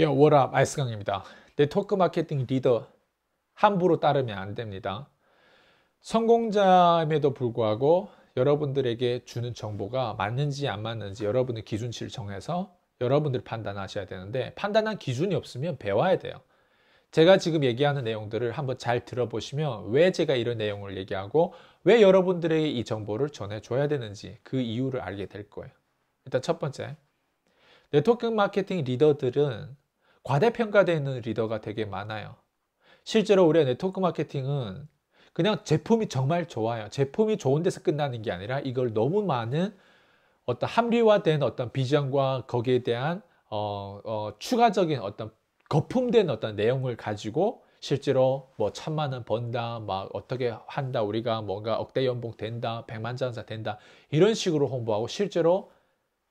예, 워라 아이스강입니다. 네트워크 마케팅 리더 함부로 따르면 안 됩니다. 성공자임에도 불구하고 여러분들에게 주는 정보가 맞는지 안 맞는지 여러분의 기준치를 정해서 여러분들 판단하셔야 되는데 판단한 기준이 없으면 배워야 돼요. 제가 지금 얘기하는 내용들을 한번 잘 들어보시면 왜 제가 이런 내용을 얘기하고 왜 여러분들에게 이 정보를 전해줘야 되는지 그 이유를 알게 될 거예요. 일단 첫 번째, 네트워크 마케팅 리더들은 과대평가되는 리더가 되게 많아요. 실제로 우리의 네트워크 마케팅은 그냥 제품이 정말 좋아요. 제품이 좋은 데서 끝나는 게 아니라 이걸 너무 많은 어떤 합리화된 어떤 비전과 거기에 대한 어, 어, 추가적인 어떤 거품된 어떤 내용을 가지고 실제로 뭐 천만 원 번다, 막 어떻게 한다, 우리가 뭔가 억대 연봉 된다, 백만 장사 된다 이런 식으로 홍보하고 실제로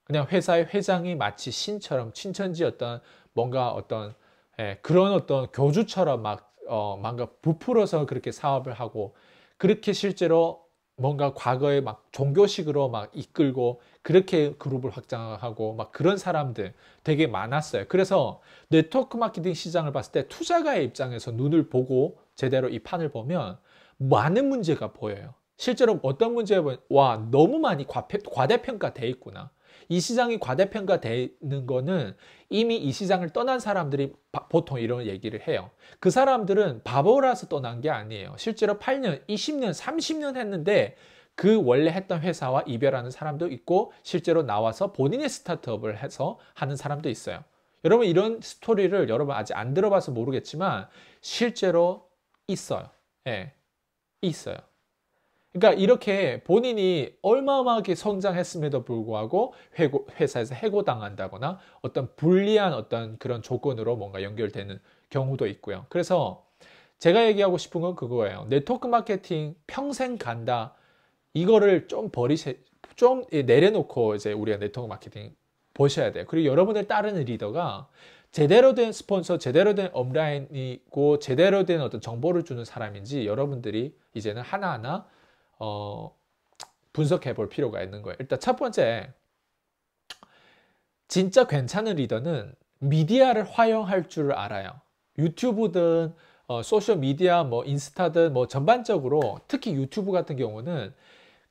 그냥 회사의 회장이 마치 신처럼 친천지 어떤 뭔가 어떤 예, 그런 어떤 교주처럼 막 어, 뭔가 부풀어서 그렇게 사업을 하고 그렇게 실제로 뭔가 과거에 막 종교식으로 막 이끌고 그렇게 그룹을 확장하고 막 그런 사람들 되게 많았어요. 그래서 네트워크 마케팅 시장을 봤을 때 투자가의 입장에서 눈을 보고 제대로 이 판을 보면 많은 문제가 보여요. 실제로 어떤 문제에 보면 와 너무 많이 과대평가돼 있구나. 이 시장이 과대평가되는 거는 이미 이 시장을 떠난 사람들이 보통 이런 얘기를 해요. 그 사람들은 바보라서 떠난 게 아니에요. 실제로 8년, 20년, 30년 했는데 그 원래 했던 회사와 이별하는 사람도 있고 실제로 나와서 본인의 스타트업을 해서 하는 사람도 있어요. 여러분 이런 스토리를 여러분 아직 안 들어봐서 모르겠지만 실제로 있어요. 예, 있어요. 그러니까 이렇게 본인이 얼마만큼 성장했음에도 불구하고 회고, 회사에서 해고당한다거나 어떤 불리한 어떤 그런 조건으로 뭔가 연결되는 경우도 있고요. 그래서 제가 얘기하고 싶은 건 그거예요. 네트워크 마케팅 평생 간다. 이거를 좀 버리세, 좀 내려놓고 이제 우리가 네트워크 마케팅 보셔야 돼요. 그리고 여러분을 따르는 리더가 제대로 된 스폰서, 제대로 된 업라인이고 제대로 된 어떤 정보를 주는 사람인지 여러분들이 이제는 하나하나 어, 분석해 볼 필요가 있는 거예요. 일단 첫 번째, 진짜 괜찮은 리더는 미디어를 활용할 줄 알아요. 유튜브든 어, 소셜미디어, 뭐 인스타든 뭐 전반적으로 특히 유튜브 같은 경우는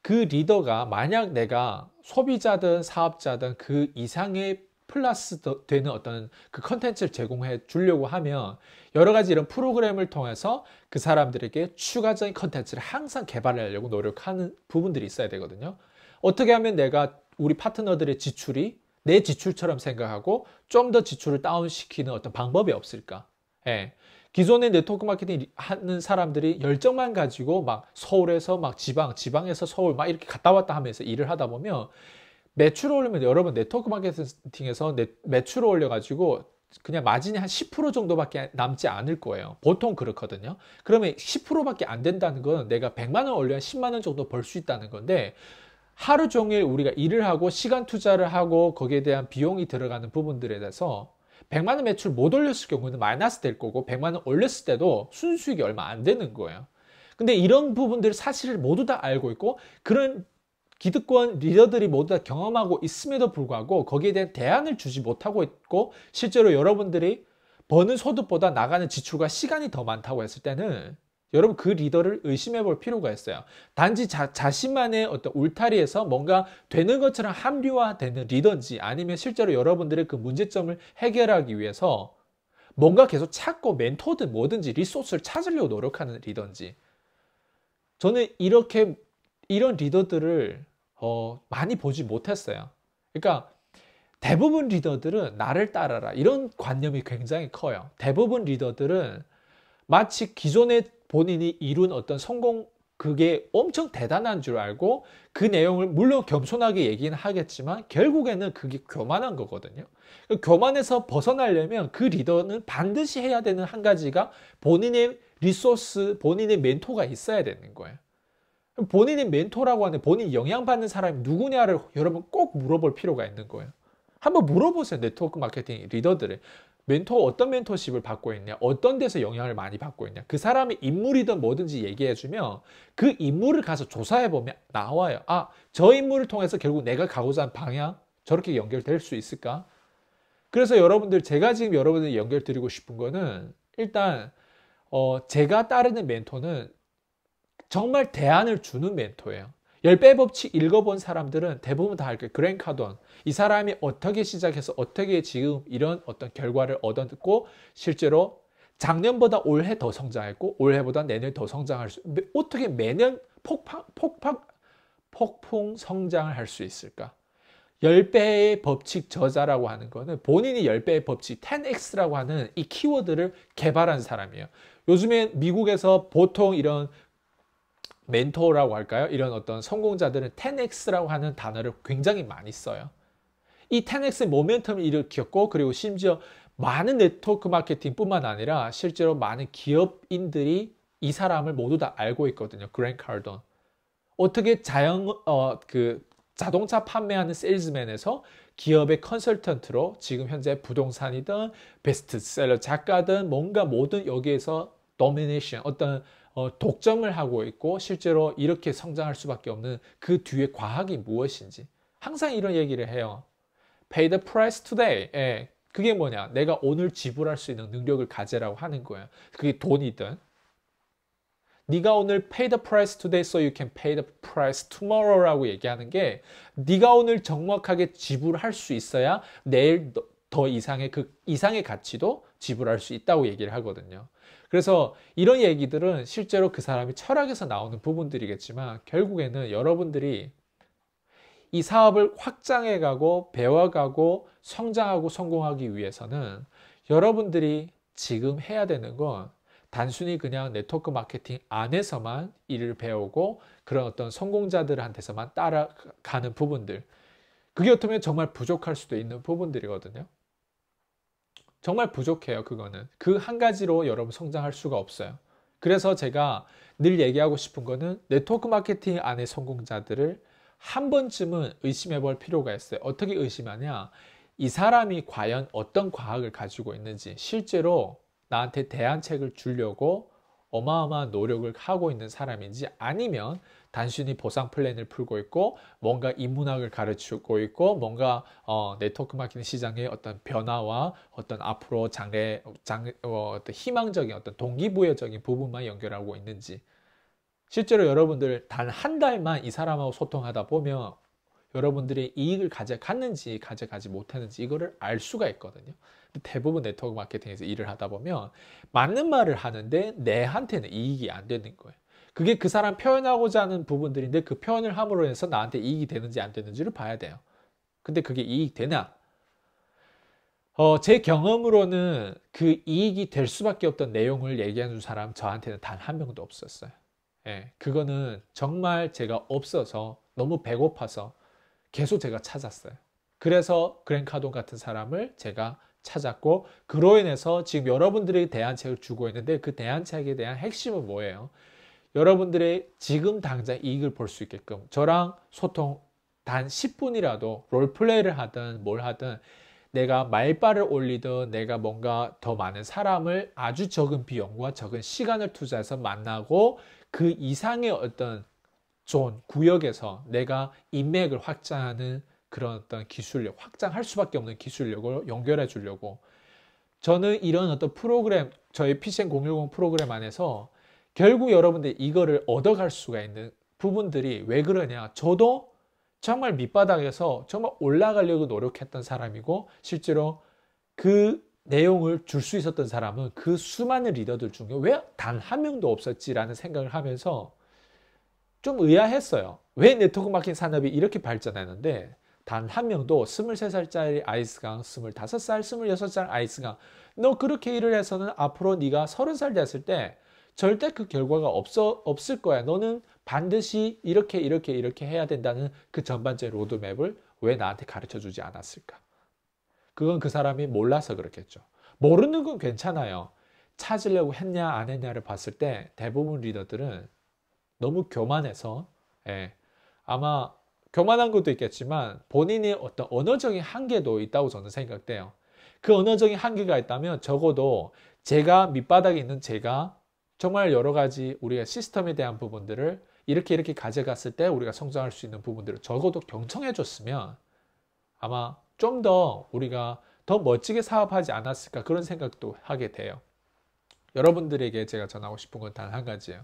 그 리더가 만약 내가 소비자든 사업자든 그 이상의 플러스 되는 어떤 그 컨텐츠를 제공해 주려고 하면 여러 가지 이런 프로그램을 통해서 그 사람들에게 추가적인 컨텐츠를 항상 개발하려고 노력하는 부분들이 있어야 되거든요. 어떻게 하면 내가 우리 파트너들의 지출이 내 지출처럼 생각하고 좀 더 지출을 다운시키는 어떤 방법이 없을까? 예. 기존의 네트워크 마케팅 하는 사람들이 열정만 가지고 막 서울에서 막 지방, 지방에서 서울 막 이렇게 갔다 왔다 하면서 일을 하다 보면 매출을 올리면 여러분 네트워크 마케팅에서 네, 매출을 올려가지고 그냥 마진이 한 10% 정도밖에 남지 않을 거예요. 보통 그렇거든요. 그러면 10%밖에 안 된다는 건 내가 100만 원 올려야 10만 원 정도 벌 수 있다는 건데 하루 종일 우리가 일을 하고 시간 투자를 하고 거기에 대한 비용이 들어가는 부분들에 대해서 100만 원 매출 못 올렸을 경우는 마이너스 될 거고 100만 원 올렸을 때도 순수익이 얼마 안 되는 거예요. 근데 이런 부분들 을 사실을 모두 다 알고 있고 그런 기득권 리더들이 모두 다 경험하고 있음에도 불구하고 거기에 대한 대안을 주지 못하고 있고 실제로 여러분들이 버는 소득보다 나가는 지출과 시간이 더 많다고 했을 때는 여러분 그 리더를 의심해 볼 필요가 있어요. 단지 자, 자신만의 어떤 울타리에서 뭔가 되는 것처럼 합리화되는 리더인지 아니면 실제로 여러분들의 그 문제점을 해결하기 위해서 뭔가 계속 찾고 멘토든 뭐든지 리소스를 찾으려고 노력하는 리더인지 저는 이렇게 이런 리더들을 어, 많이 보지 못했어요. 그러니까 대부분 리더들은 나를 따라라 이런 관념이 굉장히 커요. 대부분 리더들은 마치 기존의 본인이 이룬 어떤 성공 그게 엄청 대단한 줄 알고 그 내용을 물론 겸손하게 얘기는 하겠지만 결국에는 그게 교만한 거거든요. 그 교만에서 벗어나려면 그 리더는 반드시 해야 되는 한 가지가 본인의 리소스, 본인의 멘토가 있어야 되는 거예요. 그럼 본인이 멘토라고 하는 본인 이 영향받는 사람이 누구냐를 여러분 꼭 물어볼 필요가 있는 거예요. 한번 물어보세요. 네트워크 마케팅 리더들의 멘토 어떤 멘토십을 받고 있냐 어떤 데서 영향을 많이 받고 있냐 그 사람이 인물이든 뭐든지 얘기해 주면 그 인물을 가서 조사해 보면 나와요 아 저 인물을 통해서 결국 내가 가고자 하는 방향 저렇게 연결될 수 있을까 그래서 여러분들 제가 지금 여러분들 연결 드리고 싶은 거는 일단 어 제가 따르는 멘토는 정말 대안을 주는 멘토예요. 열배 법칙 읽어본 사람들은 대부분 다 알게 그랜 카돈 이 사람이 어떻게 시작해서 어떻게 지금 이런 어떤 결과를 얻었고 실제로 작년보다 올해 더 성장했고 올해보다 내년 더 성장할 수 어떻게 매년 폭파, 폭파, 폭풍 성장을 할 수 있을까? 10배의 법칙 저자라고 하는 거는 본인이 10배의 법칙 10x라고 하는 이 키워드를 개발한 사람이에요. 요즘에 미국에서 보통 이런 멘토라고 할까요? 이런 어떤 성공자들은 10x라고 하는 단어를 굉장히 많이 써요. 이 10x 모멘텀을 일으켰고 그리고 심지어 많은 네트워크 마케팅뿐만 아니라 실제로 많은 기업인들이 이 사람을 모두 다 알고 있거든요. 그랜 카르돈. 어떻게 자영 어그 자동차 판매하는 세일즈맨에서 기업의 컨설턴트로 지금 현재 부동산이든 베스트셀러 작가든 뭔가 모든 여기에서 도미네이션 어떤 어, 독점을 하고 있고 실제로 이렇게 성장할 수밖에 없는 그 뒤에 과학이 무엇인지 항상 이런 얘기를 해요. Pay the price today. 예, 그게 뭐냐? 내가 오늘 지불할 수 있는 능력을 가져라고 하는 거예요. 그게 돈이든. 네가 오늘 pay the price today so you can pay the price tomorrow라고 얘기하는 게 네가 오늘 정확하게 지불할 수 있어야 내일 더 이상의 그 이상의 가치도 지불할 수 있다고 얘기를 하거든요. 그래서 이런 얘기들은 실제로 그 사람이 철학에서 나오는 부분들이겠지만 결국에는 여러분들이 이 사업을 확장해 가고 배워가고 성장하고 성공하기 위해서는 여러분들이 지금 해야 되는 건 단순히 그냥 네트워크 마케팅 안에서만 일을 배우고 그런 어떤 성공자들한테서만 따라가는 부분들 그게 어떻게 보면 정말 부족할 수도 있는 부분들이거든요. 정말 부족해요, 그거는. 그 한 가지로 여러분 성장할 수가 없어요. 그래서 제가 늘 얘기하고 싶은 거는 네트워크 마케팅 안의 성공자들을 한 번쯤은 의심해 볼 필요가 있어요. 어떻게 의심하냐? 이 사람이 과연 어떤 과학을 가지고 있는지 실제로 나한테 대안책을 주려고 어마어마한 노력을 하고 있는 사람인지 아니면 단순히 보상 플랜을 풀고 있고 뭔가 인문학을 가르치고 있고 뭔가 어, 네트워크 마케팅 시장의 어떤 변화와 어떤 앞으로 장래 장 어, 어떤 희망적인 어떤 동기부여적인 부분만 연결하고 있는지 실제로 여러분들 단 한 달만 이 사람하고 소통하다 보면 여러분들이 이익을 가져갔는지 가져가지 못했는지 이거를 알 수가 있거든요. 대부분 네트워크 마케팅에서 일을 하다 보면 맞는 말을 하는데 내한테는 이익이 안 되는 거예요. 그게 그 사람 표현하고자 하는 부분들인데 그 표현을 함으로 해서 나한테 이익이 되는지 안 되는지를 봐야 돼요. 근데 그게 이익 되나? 어, 제 경험으로는 그 이익이 될 수밖에 없던 내용을 얘기하는 사람 저한테는 단 한 명도 없었어요. 예, 그거는 정말 제가 없어서 너무 배고파서 계속 제가 찾았어요. 그래서 그랜카돈 같은 사람을 제가 찾았고 그로 인해서 지금 여러분들에게 대안책을 주고 있는데 그 대안책에 대한 핵심은 뭐예요? 여러분들의 지금 당장 이익을 볼 수 있게끔 저랑 소통 단 10분이라도 롤플레이를 하든 뭘 하든 내가 말발을 올리든 내가 뭔가 더 많은 사람을 아주 적은 비용과 적은 시간을 투자해서 만나고 그 이상의 어떤 존, 구역에서 내가 인맥을 확장하는 그런 어떤 기술력, 확장할 수밖에 없는 기술력을 연결해 주려고 저는 이런 어떤 프로그램, 저희 PCN 010 프로그램 안에서 결국 여러분들 이거를 얻어갈 수가 있는 부분들이 왜 그러냐. 저도 정말 밑바닥에서 정말 올라가려고 노력했던 사람이고 실제로 그 내용을 줄 수 있었던 사람은 그 수많은 리더들 중에 왜 단 한 명도 없었지라는 생각을 하면서 좀 의아했어요. 왜 네트워크 마케 산업이 이렇게 발전하는데단 한 명도 23살짜리 아이스강, 25살, 26살 아이스강 너 그렇게 일을 해서는 앞으로 네가 30살 됐을 때 절대 그 결과가 없어, 없을 거야. 너는 반드시 이렇게, 이렇게, 이렇게 해야 된다는 그 전반적인 로드맵을 왜 나한테 가르쳐 주지 않았을까? 그건 그 사람이 몰라서 그렇겠죠. 모르는 건 괜찮아요. 찾으려고 했냐, 안 했냐를 봤을 때 대부분 리더들은 너무 교만해서, 예, 아마 교만한 것도 있겠지만 본인의 어떤 언어적인 한계도 있다고 저는 생각돼요. 그 언어적인 한계가 있다면 적어도 제가 밑바닥에 있는 제가 정말 여러 가지 우리가 시스템에 대한 부분들을 이렇게 이렇게 가져갔을 때 우리가 성장할 수 있는 부분들을 적어도 경청해 줬으면 아마 좀 더 우리가 더 멋지게 사업하지 않았을까 그런 생각도 하게 돼요. 여러분들에게 제가 전하고 싶은 건 단 한 가지예요.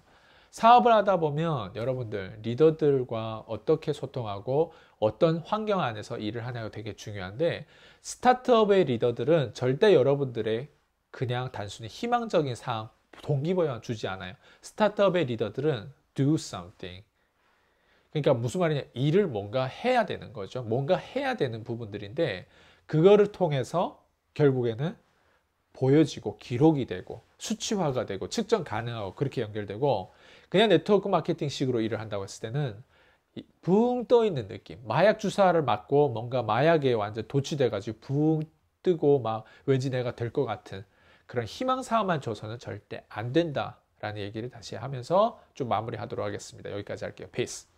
사업을 하다 보면 여러분들 리더들과 어떻게 소통하고 어떤 환경 안에서 일을 하냐가 되게 중요한데 스타트업의 리더들은 절대 여러분들의 그냥 단순히 희망적인 사업 동기부여만 주지 않아요. 스타트업의 리더들은 do something. 그러니까 무슨 말이냐. 일을 뭔가 해야 되는 거죠. 뭔가 해야 되는 부분들인데 그거를 통해서 결국에는 보여지고 기록이 되고 수치화가 되고 측정 가능하고 그렇게 연결되고 그냥 네트워크 마케팅식으로 일을 한다고 했을 때는 붕 떠 있는 느낌 마약 주사를 맞고 뭔가 마약에 완전 도취돼 가지고 붕 뜨고 막 왠지 내가 될 것 같은 그런 희망사항만 줘서는 절대 안 된다라는 얘기를 다시 하면서 좀 마무리하도록 하겠습니다. 여기까지 할게요. 페이스.